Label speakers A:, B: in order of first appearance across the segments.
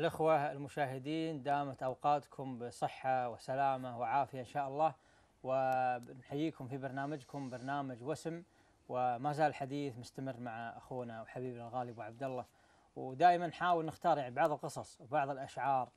A: الأخوة المشاهدين دامت أوقاتكم بصحة وسلامة وعافية إن شاء الله ونحييكم في برنامجكم برنامج وسم وما زال الحديث مستمر مع أخونا وحبيبنا الغالي أبو عبد الله ودائما نحاول نختار يعني بعض القصص وبعض الأشعار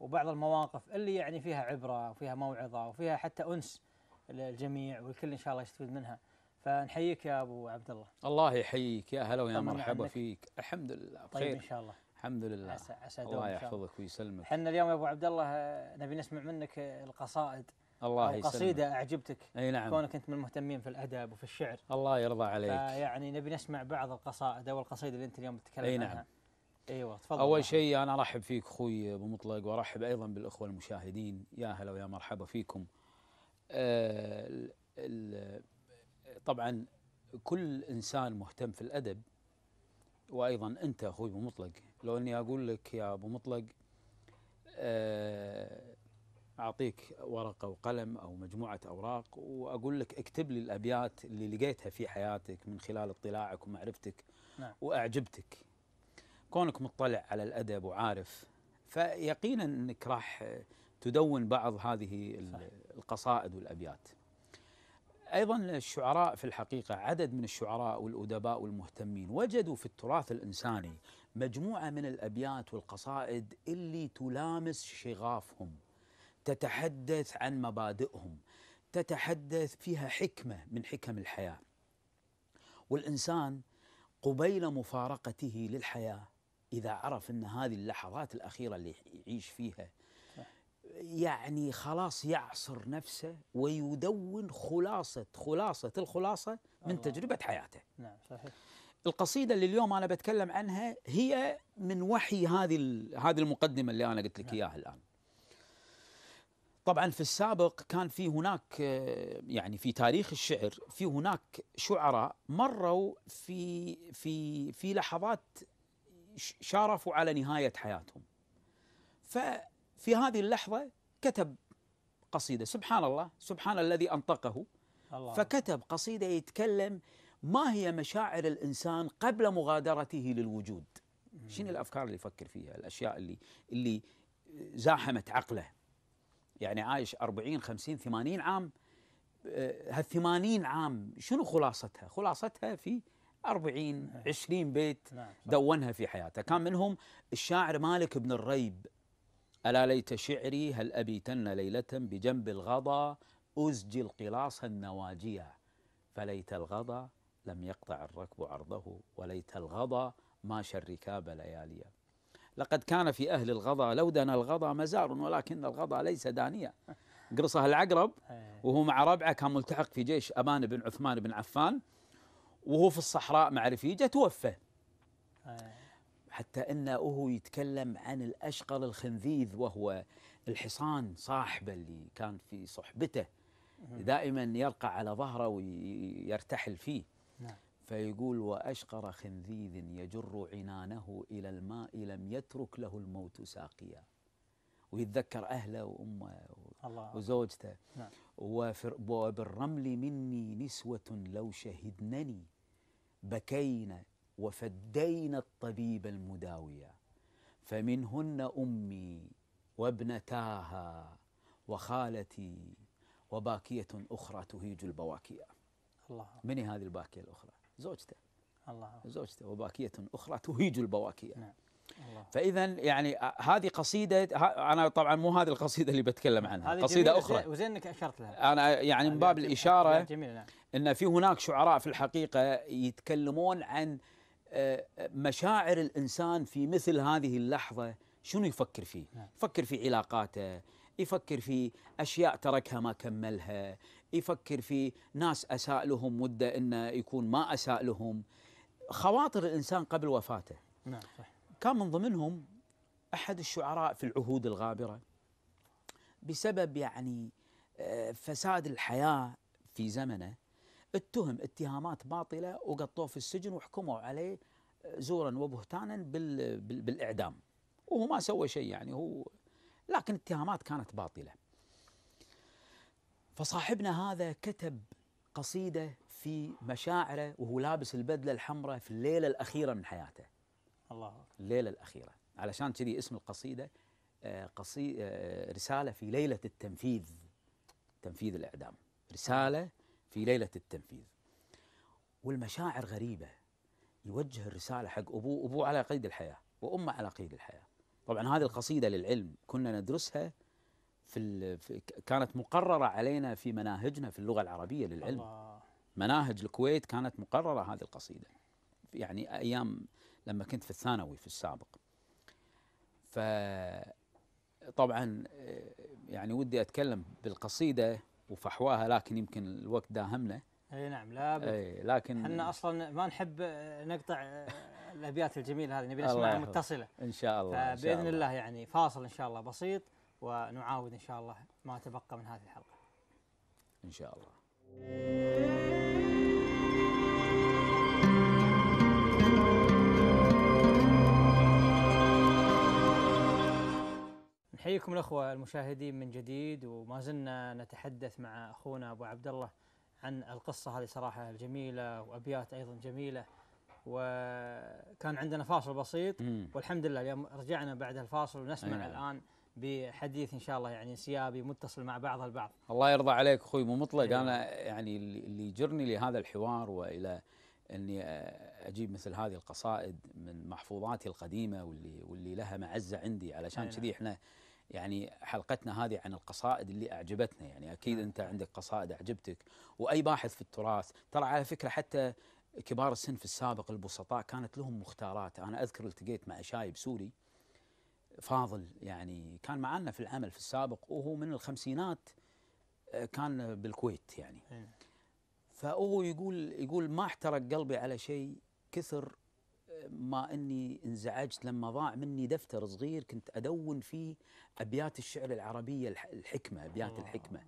A: وبعض المواقف اللي يعني فيها عبرة وفيها موعظة وفيها حتى أنس للجميع والكل إن شاء الله يستفيد منها فنحييك يا ابو عبد الله
B: الله يحييك يا هلا ويا مرحبا فيك الحمد لله طيب بخير طيب ان شاء الله الحمد لله عسى الله يحفظك ويسلمك
A: احنا اليوم يا ابو عبد الله آه، نبي نسمع منك آه، القصائد الله يسلمك قصيده اعجبتك اي نعم كونك انت من المهتمين في الادب وفي الشعر
B: الله يرضى عليك يعني
A: نبي نسمع بعض القصائد او القصيده اللي انت اليوم
B: بتتكلم اي نعم عنها. ايوه تفضل اول شيء انا ارحب فيك اخوي ابو مطلق وارحب ايضا بالاخوه المشاهدين يا هلا ويا مرحبا فيكم آه طبعا كل انسان مهتم في الادب وايضا انت اخوي ابو مطلق لو اني اقول لك يا ابو مطلق آه، اعطيك ورقه وقلم او مجموعه اوراق واقول لك اكتب لي الابيات اللي لقيتها في حياتك من خلال اطلاعك ومعرفتك نعم. واعجبتك كونك مطلع على الادب وعارف فيقينا انك راح تدون بعض هذه صحيح. القصائد والابيات ايضا الشعراء في الحقيقه عدد من الشعراء والادباء والمهتمين وجدوا في التراث الانساني مجموعه من الابيات والقصائد اللي تلامس شغافهم تتحدث عن مبادئهم تتحدث فيها حكمه من حكم الحياه والانسان قبيل مفارقته للحياه اذا عرف ان هذه اللحظات الاخيره اللي يعيش فيها يعني خلاص يعصر نفسه ويدون خلاصة خلاصة الخلاصة من الله. تجربة حياته نعم صحيح القصيدة اللي اليوم أنا بتكلم عنها هي من وحي هذه هذه المقدمة اللي أنا قلت لك نعم. إياها الآن طبعا في السابق كان في هناك يعني في تاريخ الشعر في هناك شعراء مروا في في في لحظات شارفوا على نهاية حياتهم ف في هذه اللحظة كتب قصيدة سبحان الله سبحان الذي أنطقه الله فكتب قصيدة يتكلم ما هي مشاعر الإنسان قبل مغادرته للوجود شنو الأفكار اللي يفكر فيها الأشياء اللي اللي زاحمت عقله يعني عايش 40 50 80 عام آه، هالثمانين عام شنو خلاصتها خلاصتها في أربعين نعم. عشرين بيت نعم. دونها في حياته كان منهم الشاعر مالك بن الريب ألا ليت شعري هل أبيتن ليلة بجنب الغضا أزجي القلاص النواجية فليت الغضا لم يقطع الركب عرضه وليت الغضا ماشى الركاب لياليا لقد كان في أهل الغضا لو دنا الغضا مزار ولكن الغضا ليس دانيا قرصه العقرب إيه. وهو مع ربعه كان ملتحق في جيش أمان بن عثمان بن عفان وهو في الصحراء مع رفيجه توفى إيه. حتى أنه يتكلم عن الأشقر الخنذيذ وهو الحصان صاحبه اللي كان في صحبته دائما يرقع على ظهره ويرتحل فيه نعم. فيقول وأشقر خنذيذ يجر عنانه إلى الماء لم يترك له الموت ساقيا ويتذكر أهله وأمه وزوجته نعم. وبالرمل مني نسوة لو شهدنني بكينا وفدينا الطبيب المداوية فمنهن أمي وابنتاها وخالتي وباكية أخرى تهيج البواكية الله من هذه الباكية الأخرى زوجته الله زوجته وباكية أخرى تهيج البواكية نعم فاذا يعني آه، هذه قصيده انا طبعا مو هذه القصيده اللي بتكلم عنها قصيده اخرى
A: وزين انك اشرت لها
B: انا يعني من باب الاشاره جميل نعم. ان في هناك شعراء في الحقيقه يتكلمون عن مشاعر الانسان في مثل هذه اللحظه شنو يفكر فيه؟ نعم. يفكر في علاقاته، يفكر في اشياء تركها ما كملها، يفكر في ناس اساء لهم وده انه يكون ما اساء لهم. خواطر الانسان قبل وفاته. نعم صح. كان من ضمنهم احد الشعراء في العهود الغابره بسبب يعني آه، فساد الحياه في زمنه اتهم اتهامات باطله وقطوه في السجن وحكموا عليه آه، زورا وبهتانا بال بالاعدام وهو ما سوى شيء يعني هو لكن اتهامات كانت باطله فصاحبنا هذا كتب قصيده في مشاعره وهو لابس البدله الحمراء في الليله الاخيره من حياته الله الليله الاخيره علشان كذي اسم القصيده آه، قصي آه، رساله في ليله التنفيذ تنفيذ الاعدام رساله في ليلة التنفيذ والمشاعر غريبة يوجه الرسالة حق أبوه أبوه على قيد الحياة وأمه على قيد الحياة طبعا هذه القصيدة للعلم كنا ندرسها في, في كانت مقررة علينا في مناهجنا في اللغة العربية للعلم الله. مناهج الكويت كانت مقررة هذه القصيدة يعني أيام لما كنت في الثانوي في السابق ف طبعا آه، يعني ودي أتكلم بالقصيدة وفحواها لكن يمكن الوقت داهمنا
A: اي نعم لا اي لكن احنا اصلا ما نحب آه، نقطع آه، الابيات الجميله هذه نبي نسمعها متصله ان شاء الله باذن الله. الله يعني فاصل ان شاء الله بسيط ونعاود ان شاء الله ما تبقى من هذه الحلقه ان شاء الله احييكم الاخوه المشاهدين من جديد وما زلنا نتحدث مع اخونا ابو عبد الله عن القصه هذه صراحه الجميله وابيات ايضا جميله وكان عندنا فاصل بسيط والحمد لله اليوم رجعنا بعد الفاصل ونسمع أيه. الان بحديث ان شاء الله يعني انسيابي متصل مع بعض البعض.
B: الله يرضى عليك اخوي مطلق أيوة. انا يعني اللي يجرني لهذا الحوار والى اني اجيب مثل هذه القصائد من محفوظاتي القديمه واللي واللي لها معزه عندي علشان نعم. كذي احنا يعني حلقتنا هذه عن القصائد اللي اعجبتنا يعني اكيد نعم. انت عندك قصائد اعجبتك واي باحث في التراث ترى على فكره حتى كبار السن في السابق البسطاء كانت لهم مختارات انا اذكر التقيت مع شايب سوري فاضل يعني كان معنا في العمل في السابق وهو من الخمسينات آه، كان بالكويت يعني إيه. فهو يقول يقول ما احترق قلبي على شيء كثر ما اني انزعجت لما ضاع مني دفتر صغير كنت ادون فيه ابيات الشعر العربيه الحكمه ابيات آه. الحكمه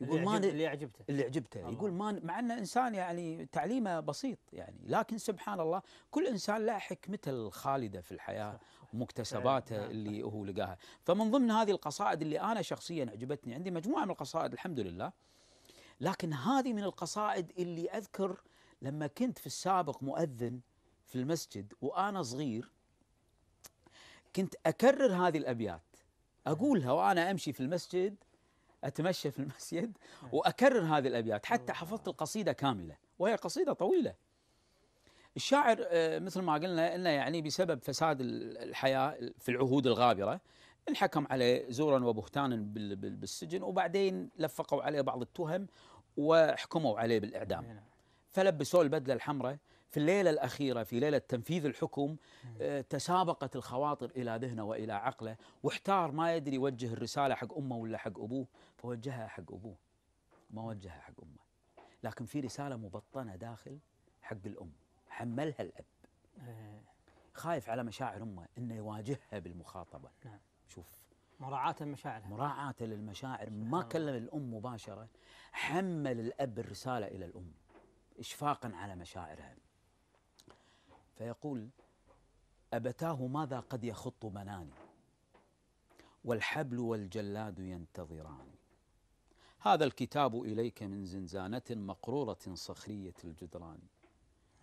B: يقول ما اللي عجبته اللي عجبته آه. يقول ما مع انه انسان يعني تعليمه بسيط يعني لكن سبحان الله كل انسان له حكمته الخالده في الحياه ومكتسباته اللي هو لقاها فمن ضمن هذه القصائد اللي انا شخصيا عجبتني عندي مجموعه من القصائد الحمد لله لكن هذه من القصائد اللي اذكر لما كنت في السابق مؤذن في المسجد وأنا صغير كنت أكرر هذه الأبيات أقولها وأنا أمشي في المسجد أتمشى في المسجد وأكرر هذه الأبيات حتى حفظت القصيدة كاملة وهي قصيدة طويلة الشاعر آه، مثل ما قلنا انه يعني بسبب فساد الحياه في العهود الغابره انحكم عليه زورا وبهتانا بالسجن وبعدين لفقوا عليه بعض التهم وحكموا عليه بالاعدام نعم. فلبسوه البدله الحمراء في الليلة الأخيرة في ليلة تنفيذ الحكم آه، تسابقت الخواطر إلى ذهنه وإلى عقله واحتار ما يدري يوجه الرسالة حق أمه ولا حق أبوه فوجهها حق أبوه ما وجهها حق أمه لكن في رسالة مبطنة داخل حق الأم حملها الأب آه. خايف على مشاعر أمه أنه يواجهها بالمخاطبة نعم. شوف مراعاة المشاعر مراعاة للمشاعر ما كلم الأم مباشرة حمل الأب الرسالة إلى الأم إشفاقا على مشاعرها فيقول أبتاه ماذا قد يخط مناني والحبل والجلاد ينتظران هذا الكتاب إليك من زنزانة مقرورة صخرية الجدران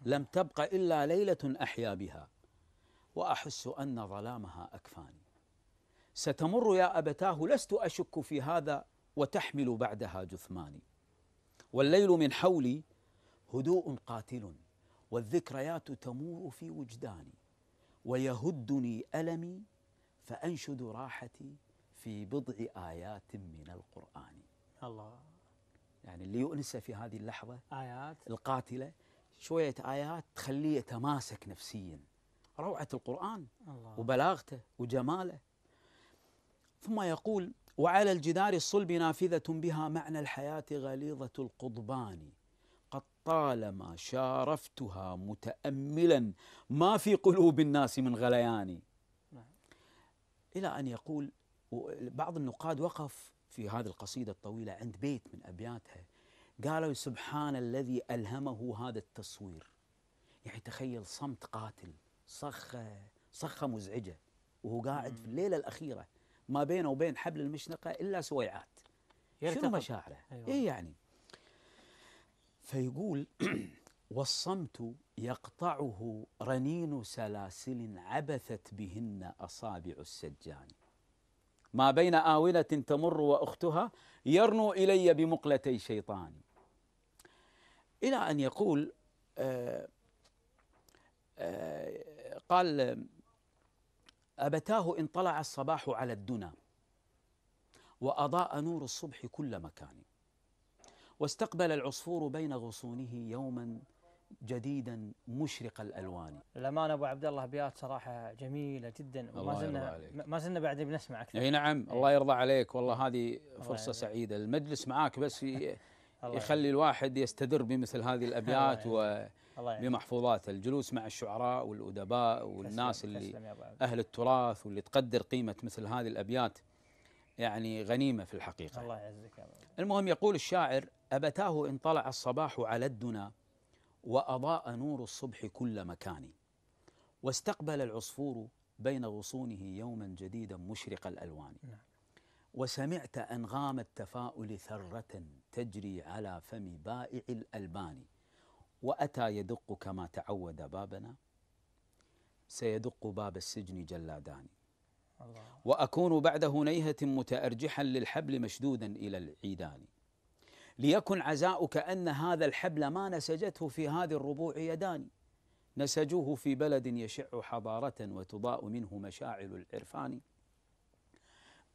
B: لم تبق إلا ليلة أحيا بها وأحس أن ظلامها أكفاني ستمر يا أبتاه لست أشك في هذا وتحمل بعدها جثماني والليل من حولي هدوء قاتل والذكريات تمور في وجداني ويهدني ألمي فأنشد راحتي في بضع آيات من القرآن الله يعني اللي يؤنسه في هذه اللحظة آيات القاتلة شوية آيات تخليه يتماسك نفسيا روعة القرآن الله وبلاغته وجماله ثم يقول وعلى الجدار الصلب نافذة بها معنى الحياة غليظة القضبان قد طالما شارفتها متأملا ما في قلوب الناس من غليان نعم. إلى أن يقول بعض النقاد وقف في هذه القصيدة الطويلة عند بيت من أبياتها قالوا سبحان الذي ألهمه هذا التصوير يعني تخيل صمت قاتل صخة صخة مزعجة وهو قاعد في الليلة الأخيرة ما بينه وبين حبل المشنقة إلا سويعات شنو مشاعره؟ أيوة. إيه يعني فيقول والصمت يقطعه رنين سلاسل عبثت بهن أصابع السجان ما بين آونة تمر وأختها يرنو إلي بمقلتي شيطان إلى أن يقول آه، آه، قال أبتاه إن طلع الصباح على الدنا وأضاء نور الصبح كل مكان واستقبل العصفور بين غصونه يوما جديدا مشرق الالوان الامانه ابو عبد الله ابيات
A: صراحه جميله جدا وما زلنا ما زلنا بعد بنسمع اكثر اي نعم
B: الله يرضى عليك والله هذه فرصه سعيده المجلس معاك بس يخلي الواحد يستدر بمثل هذه الابيات و بمحفوظات الجلوس مع الشعراء والادباء والناس اللي اهل التراث واللي تقدر قيمه مثل هذه الابيات يعني غنيمة في الحقيقة الله يعزك المهم يقول الشاعر أبتاه إن طلع الصباح على الدنا وأضاء نور الصبح كل مكان واستقبل العصفور بين غصونه يوما جديدا مشرق الألوان نعم. وسمعت أنغام التفاؤل ثرة تجري على فم بائع الألبان وأتى يدق كما تعود بابنا سيدق باب السجن جلادان وأكون بعد هنيهة متأرجحا للحبل مشدودا إلى العيدان ليكن عزاؤك أن هذا الحبل ما نسجته في هذه الربوع يدان نسجوه في بلد يشع حضارة وتضاء منه مشاعل العرفان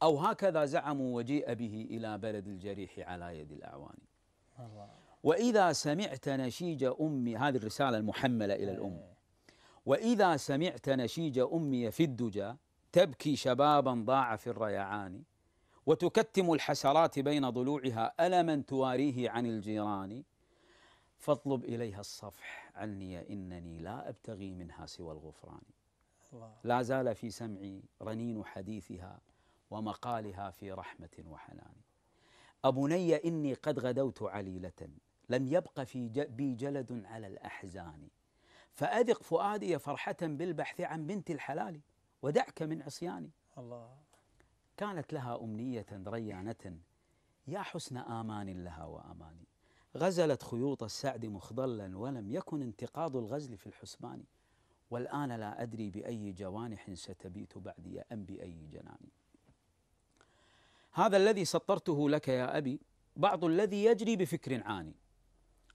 B: أو هكذا زعموا وجيء به إلى بلد الجريح على يد الأعوان وإذا سمعت نشيج أمي هذه الرسالة المحملة إلى الأم إيه. وإذا سمعت نشيج أمي في الدجا تبكي شبابا ضاع في الريعان وتكتم الحسرات بين ضلوعها ألما تواريه عن الجيران فاطلب إليها الصفح عني إنني لا أبتغي منها سوى الغفران لا زال في سمعي رنين حديثها ومقالها في رحمة وحنان أبني إني قد غدوت عليلة لم يبق في بي جلد على الأحزان فأذق فؤادي فرحة بالبحث عن بنت الحلال ودعك من عصياني الله كانت لها أمنية ريانة يا حسن آمان لها وآماني غزلت خيوط السعد مخضلا ولم يكن انتقاض الغزل في الحسبان والآن لا أدري بأي جوانح ستبيت بعدي أم بأي جنان هذا الذي سطرته لك يا أبي بعض الذي يجري بفكر عاني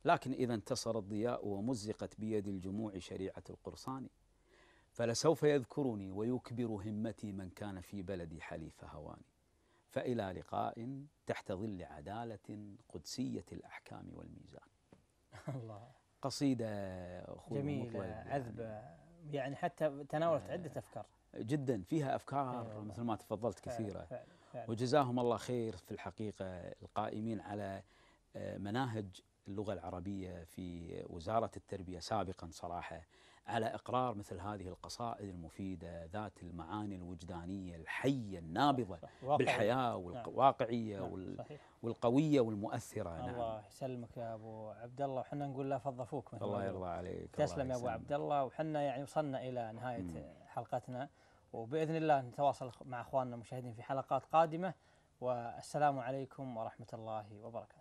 B: لكن إذا انتصر الضياء ومزقت بيد الجموع شريعة القرصان فلسوف يذكرني ويكبر همتي من كان في بلدي حليف هواني فإلى لقاء تحت ظل عدالة قدسية الأحكام والميزان الله قصيدة أخوي جميلة يعني.
A: عذبة يعني حتى تناولت آه، عدة أفكار
B: جدا فيها أفكار أيوة مثل ما تفضلت فعلا كثيرة فعلا فعلا وجزاهم الله خير في الحقيقة القائمين على آه، مناهج اللغة العربية في وزارة التربية سابقا صراحة على إقرار مثل هذه القصائد المفيدة ذات المعاني الوجدانية الحية النابضة بالحياة نعم. والواقعية نعم، والقوية والمؤثرة الله نعم
A: الله يسلمك يا أبو عبد الله وحنا نقول لا فضفوك الله يرضى عليك تسلم يا أبو عبد الله وحنا يعني وصلنا إلى نهاية حلقتنا وبإذن الله نتواصل مع أخواننا المشاهدين في حلقات قادمة والسلام عليكم ورحمة الله وبركاته